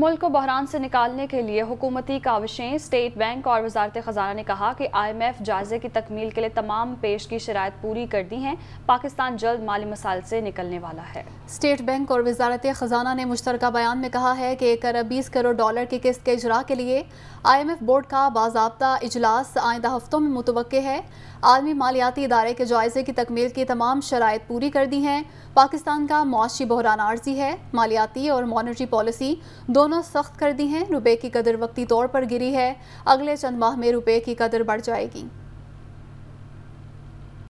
मुल्क को बहरान से निकालने के लिए हुकूमती काविशें स्टेट बैंक और वजारत ख़जाना ने कहा कि आई एम एफ जायजे की तकमील के लिए तमाम पेश की शराय पूरी कर दी हैं पाकिस्तान जल्द माली मसाइल से निकलने वाला है स्टेट बैंक और वजारत ख़जाना ने मुश्तर बयान में कहा है कि एक अरब बीस करोड़ डॉलर की किस्त के इजरा के लिए आई एम एफ बोर्ड का बाबा इजलास आइंदा हफ्तों में मुतव है आलमी मालियाती इदारे के जायजे की तकमील की तमाम शराय पूरी कर दी हैं पाकिस्तान का मुआशी बहरान आर्जी है मालियाती और मॉनिटरी पॉलिसी दोनों दोनों सख्त कर दी हैं रुपए की कदर वक्ती तौर पर गिरी है अगले चंद माह में रुपए की कदर बढ़ जाएगी